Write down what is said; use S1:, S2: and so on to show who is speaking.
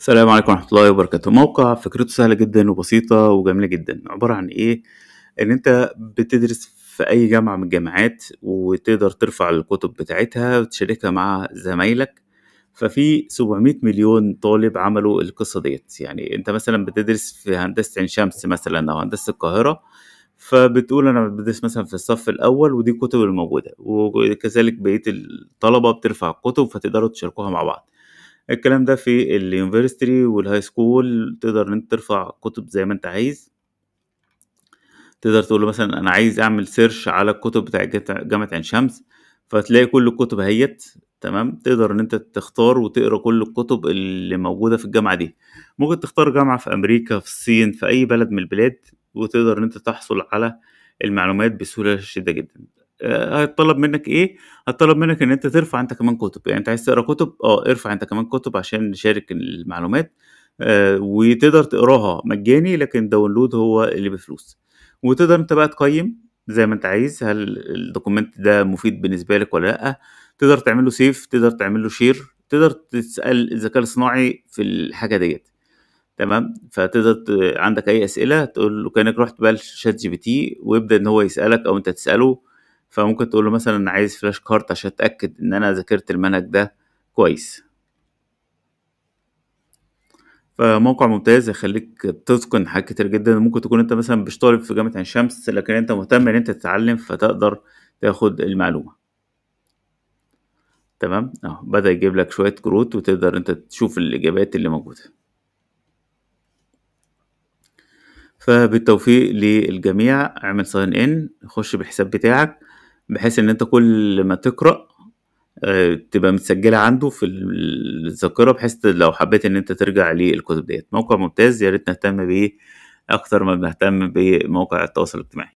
S1: السلام عليكم ورحمة الله وبركاته موقع فكرته سهلة جدا وبسيطة وجميلة جدا عبارة عن ايه ان انت بتدرس في اي جامعة من الجامعات وتقدر ترفع الكتب بتاعتها وتشاركها مع زمايلك ففي 700 مليون طالب عملوا القصة ديت يعني انت مثلا بتدرس في هندسة عين شمس مثلا او هندسة القاهرة فبتقول انا بدرس مثلا في الصف الاول ودي الكتب الموجوده وكذلك بقيه الطلبه بترفع الكتب فتقدروا تشاركوها مع بعض الكلام ده في اليونيفرستي والهاي سكول تقدر ان انت ترفع كتب زي ما انت عايز تقدر تقول مثلا انا عايز اعمل سيرش على الكتب بتاع جامعه عين شمس فتلاقي كل الكتب اهيت تمام تقدر ان انت تختار وتقرا كل الكتب اللي موجوده في الجامعه دي ممكن تختار جامعه في امريكا في الصين في اي بلد من البلاد وتقدر ان انت تحصل على المعلومات بسهوله شديده جدا آه، هيتطلب منك ايه هيتطلب منك ان انت ترفع انت كمان كتب يعني انت عايز تقرا كتب اه ارفع انت كمان كتب عشان نشارك المعلومات آه وتقدر تقراها مجاني لكن داونلود هو اللي بفلوس وتقدر انت بقى تقيم زي ما انت عايز هل الدوكيمنت ده مفيد بالنسبه لك ولا لا تقدر تعمل له سيف تقدر تعمل له شير تقدر تسال الذكاء الاصطناعي في الحاجه ديت تمام فتقدر عندك اي اسئله تقول له كانك رحت بقى لشات جي بي تي ويبدا ان هو يسالك او انت تساله فممكن تقول له مثلا عايز فلاش كارت عشان اتاكد ان انا ذاكرت المنهج ده كويس فموقع ممتاز يخليك تتقن حاجات كتير جدا ممكن تكون انت مثلا مش طالب في جامعه عين شمس لكن انت مهتم ان انت تتعلم فتقدر تاخد المعلومه تمام اهو بدا يجيب لك شويه كروت وتقدر انت تشوف الاجابات اللي موجوده فبالتوفيق للجميع اعمل ساين ان خش بالحساب بتاعك بحيث ان انت كل ما تقرا آه، تبقى متسجلة عنده في الذاكرة بحيث لو حبيت إن أنت ترجع للكتب ديت موقع ممتاز يا ريت نهتم بيه أكتر ما بنهتم بموقع التواصل الاجتماعي